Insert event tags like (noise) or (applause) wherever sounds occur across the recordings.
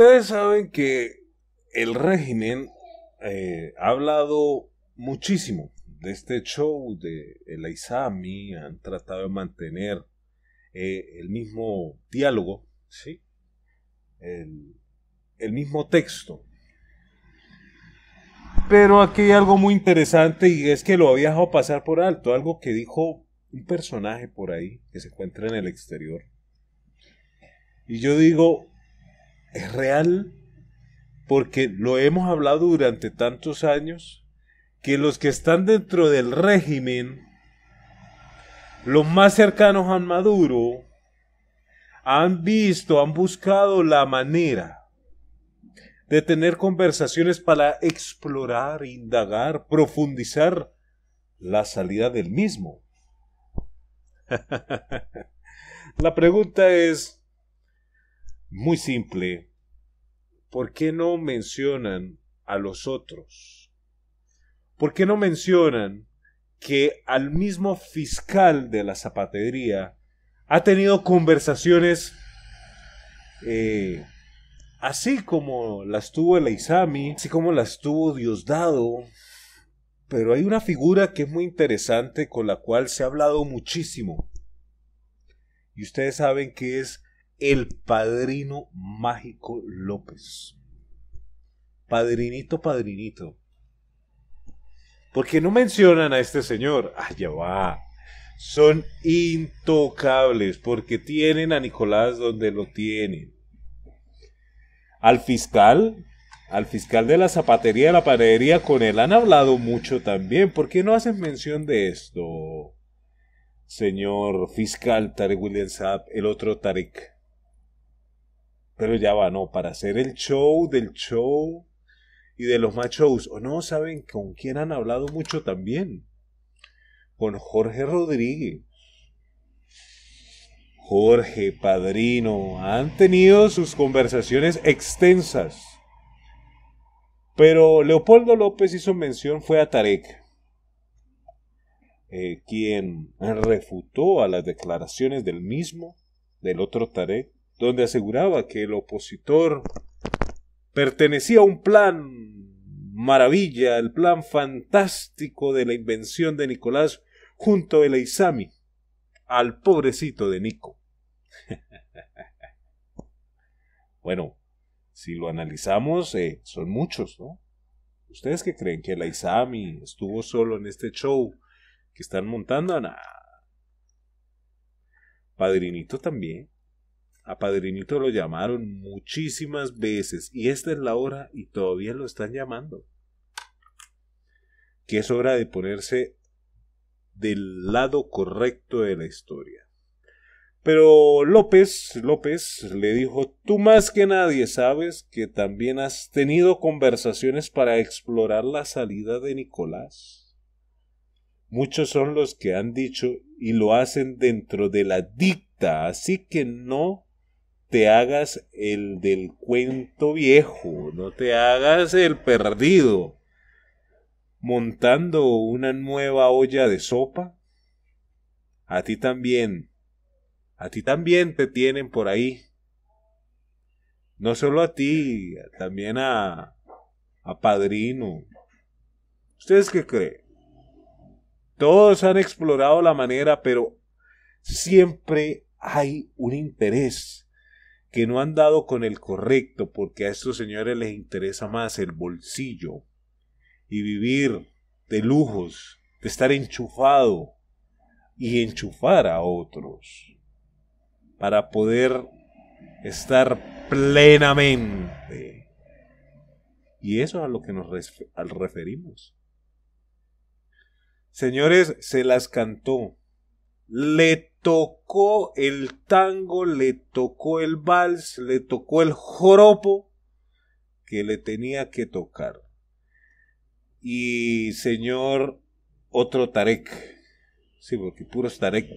Ustedes saben que el régimen eh, ha hablado muchísimo de este show de la Aizami, han tratado de mantener eh, el mismo diálogo, ¿sí? el, el mismo texto. Pero aquí hay algo muy interesante y es que lo había dejado pasar por alto, algo que dijo un personaje por ahí que se encuentra en el exterior. Y yo digo, es real porque lo hemos hablado durante tantos años que los que están dentro del régimen, los más cercanos a Maduro, han visto, han buscado la manera de tener conversaciones para explorar, indagar, profundizar la salida del mismo. (laughs) la pregunta es, muy simple, ¿por qué no mencionan a los otros? ¿Por qué no mencionan que al mismo fiscal de la zapatería ha tenido conversaciones eh, así como las tuvo el Isami, así como las tuvo Diosdado, pero hay una figura que es muy interesante con la cual se ha hablado muchísimo. Y ustedes saben que es el padrino mágico López. Padrinito, padrinito. ¿Por qué no mencionan a este señor? Ah, ya va. Son intocables porque tienen a Nicolás donde lo tienen. Al fiscal, al fiscal de la zapatería de la panadería, con él han hablado mucho también. ¿Por qué no hacen mención de esto, señor fiscal Tarek William el otro Tarek? Pero ya va, no, para hacer el show del show y de los machos shows. O no, ¿saben con quién han hablado mucho también? Con Jorge Rodríguez. Jorge, padrino, han tenido sus conversaciones extensas. Pero Leopoldo López hizo mención fue a Tarek, eh, quien refutó a las declaraciones del mismo, del otro Tarek, donde aseguraba que el opositor pertenecía a un plan maravilla, el plan fantástico de la invención de Nicolás junto a Isami, al pobrecito de Nico. (laughs) bueno, si lo analizamos, eh, son muchos, ¿no? ¿Ustedes que creen que Isami estuvo solo en este show que están montando? nada Padrinito también. A Padrinito lo llamaron muchísimas veces y esta es la hora y todavía lo están llamando. Que es hora de ponerse del lado correcto de la historia. Pero López, López le dijo, tú más que nadie sabes que también has tenido conversaciones para explorar la salida de Nicolás. Muchos son los que han dicho y lo hacen dentro de la dicta, así que no te hagas el del cuento viejo, no te hagas el perdido. Montando una nueva olla de sopa. A ti también. A ti también te tienen por ahí. No solo a ti, también a, a Padrino. ¿Ustedes qué creen? Todos han explorado la manera, pero siempre hay un interés que no han dado con el correcto porque a estos señores les interesa más el bolsillo y vivir de lujos, de estar enchufado y enchufar a otros para poder estar plenamente. Y eso es a lo que nos referimos. Señores, se las cantó le tocó el tango, le tocó el vals, le tocó el joropo que le tenía que tocar. Y señor, otro Tarek. Sí, porque puros Tarek.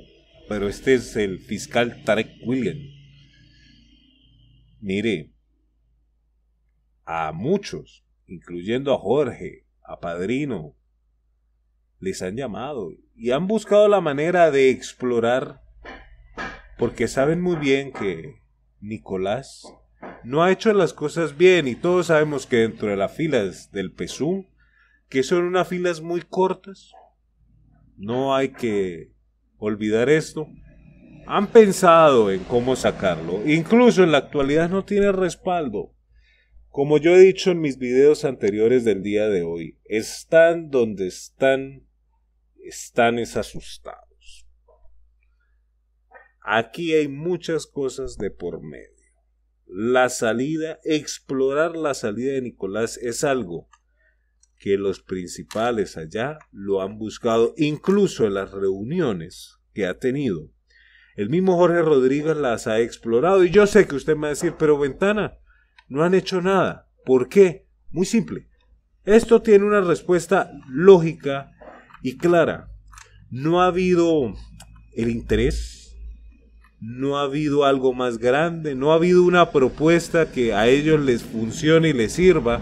Pero este es el fiscal Tarek William. Mire, a muchos, incluyendo a Jorge, a Padrino, les han llamado y han buscado la manera de explorar porque saben muy bien que Nicolás no ha hecho las cosas bien y todos sabemos que dentro de las filas del PSU, que son unas filas muy cortas, no hay que olvidar esto, han pensado en cómo sacarlo, incluso en la actualidad no tiene respaldo. Como yo he dicho en mis videos anteriores del día de hoy, están donde están están asustados. Aquí hay muchas cosas de por medio. La salida, explorar la salida de Nicolás es algo que los principales allá lo han buscado, incluso en las reuniones que ha tenido. El mismo Jorge Rodríguez las ha explorado y yo sé que usted me va a decir, pero Ventana, no han hecho nada. ¿Por qué? Muy simple. Esto tiene una respuesta lógica y clara. No ha habido el interés, no ha habido algo más grande, no ha habido una propuesta que a ellos les funcione y les sirva,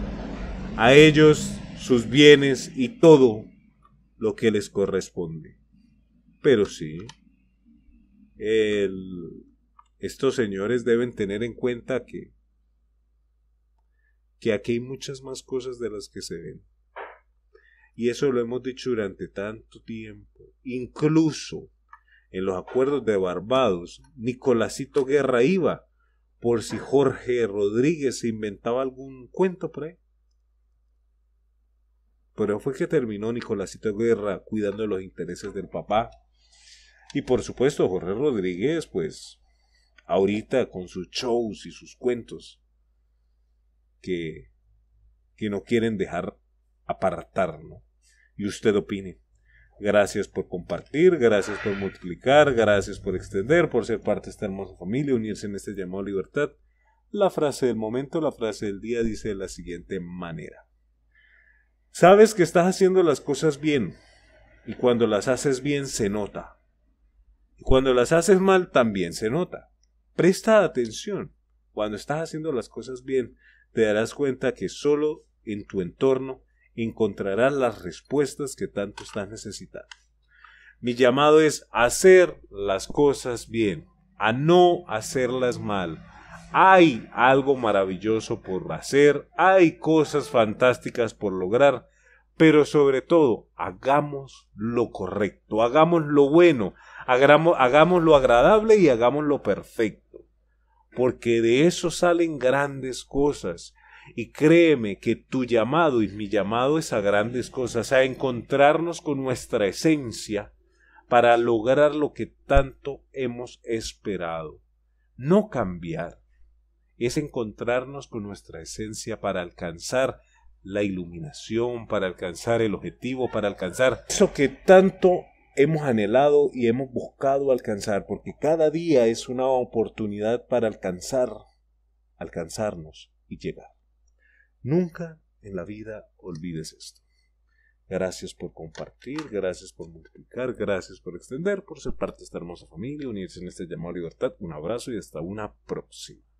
a ellos sus bienes y todo lo que les corresponde. Pero sí, estos señores deben tener en cuenta que, que aquí hay muchas más cosas de las que se ven. Y eso lo hemos dicho durante tanto tiempo. Incluso en los acuerdos de Barbados, Nicolásito Guerra iba por si Jorge Rodríguez se inventaba algún cuento Pero fue que terminó Nicolásito Guerra cuidando los intereses del papá. Y por supuesto, Jorge Rodríguez, pues, ahorita con sus shows y sus cuentos, que, que no quieren dejar apartar, y usted opine. Gracias por compartir, gracias por multiplicar, gracias por extender, por ser parte de esta hermosa familia, unirse en este llamado a libertad. La frase del momento, la frase del día dice de la siguiente manera. Sabes que estás haciendo las cosas bien y cuando las haces bien se nota. Y cuando las haces mal también se nota. Presta atención. Cuando estás haciendo las cosas bien, te darás cuenta que solo en tu entorno encontrarás las respuestas que tanto estás necesitando. Mi llamado es hacer las cosas bien, a no hacerlas mal. Hay algo maravilloso por hacer, hay cosas fantásticas por lograr, pero sobre todo, hagamos lo correcto, hagamos lo bueno, hagamos, hagamos lo agradable y hagamos lo perfecto, porque de eso salen grandes cosas y créeme que tu llamado y mi llamado es a grandes cosas, a encontrarnos con nuestra esencia para lograr lo que tanto hemos esperado. No cambiar es encontrarnos con nuestra esencia para alcanzar la iluminación, para alcanzar el objetivo, para alcanzar eso que tanto hemos anhelado y hemos buscado alcanzar, porque cada día es una oportunidad para alcanzar, alcanzarnos y llegar. Nunca en la vida olvides esto. Gracias por compartir, gracias por multiplicar, gracias por extender, por ser parte de esta hermosa familia, unirse en este llamado a libertad. Un abrazo y hasta una próxima.